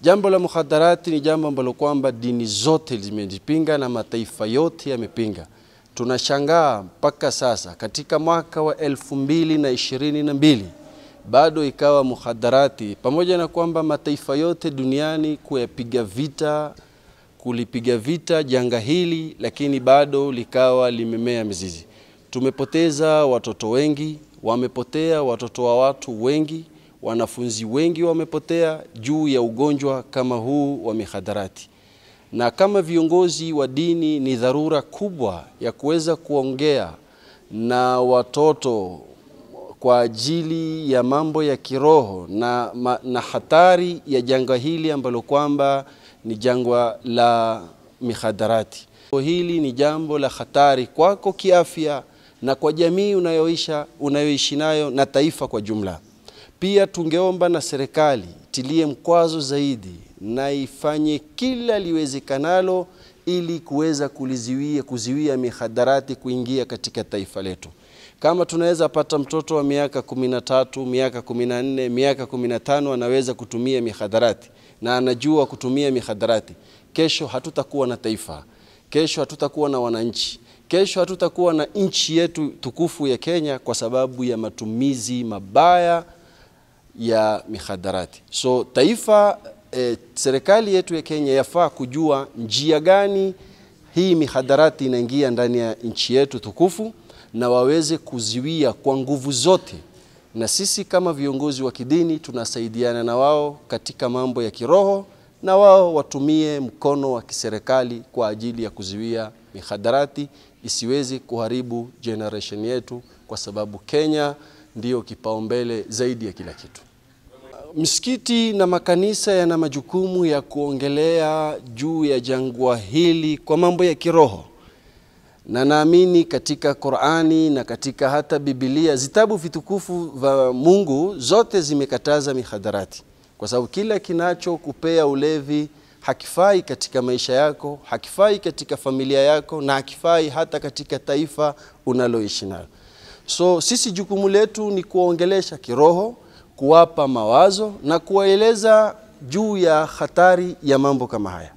Jambo la mukhadarati ni jambo ambalo kwamba dini zote zimejipinga na mataifa yote yamepinga. Tunashangaa mpaka sasa katika mwaka wa elfu mbili na ishirini na mbili bado ikawa mukhadarati, pamoja na kwamba mataifa yote duniani kuyapiga vita, kulipiga vita janga hili, lakini bado likawa limemea mizizi. Tumepoteza watoto wengi, wamepotea watoto wa watu wengi wanafunzi wengi wamepotea juu ya ugonjwa kama huu wa mihadarati, na kama viongozi wa dini, ni dharura kubwa ya kuweza kuongea na watoto kwa ajili ya mambo ya kiroho na, ma, na hatari ya janga hili ambalo kwamba ni jangwa la mihadarati. Hili ni jambo la hatari kwako kiafya na kwa jamii unayoisha unayoishi nayo na taifa kwa jumla. Pia tungeomba na serikali tilie mkwazo zaidi na ifanye kila liwezekanalo ili kuweza kuliziwia kuziwia mihadarati kuingia katika taifa letu. Kama tunaweza pata mtoto wa miaka 13, miaka 14, miaka 15 anaweza kutumia mihadarati na anajua kutumia mihadarati, kesho hatutakuwa na taifa, kesho hatutakuwa na wananchi, kesho hatutakuwa na nchi yetu tukufu ya Kenya kwa sababu ya matumizi mabaya ya mihadarati. So taifa e, serikali yetu ya Kenya yafaa kujua njia gani hii mihadarati inaingia ndani ya nchi yetu tukufu, na waweze kuziwia kwa nguvu zote, na sisi kama viongozi wa kidini tunasaidiana na wao katika mambo ya kiroho, na wao watumie mkono wa kiserikali kwa ajili ya kuziwia mihadarati isiwezi kuharibu generation yetu, kwa sababu Kenya ndiyo kipaumbele zaidi ya kila kitu. Msikiti na makanisa yana majukumu ya kuongelea juu ya jangwa hili kwa mambo ya kiroho, na naamini katika Qur'ani na katika hata Biblia, zitabu vitukufu vya Mungu zote zimekataza mihadarati, kwa sababu kila kinachokupea ulevi hakifai katika maisha yako, hakifai katika familia yako, na hakifai hata katika taifa unaloishi nalo. So sisi jukumu letu ni kuongelesha kiroho, kuwapa mawazo na kuwaeleza juu ya hatari ya mambo kama haya.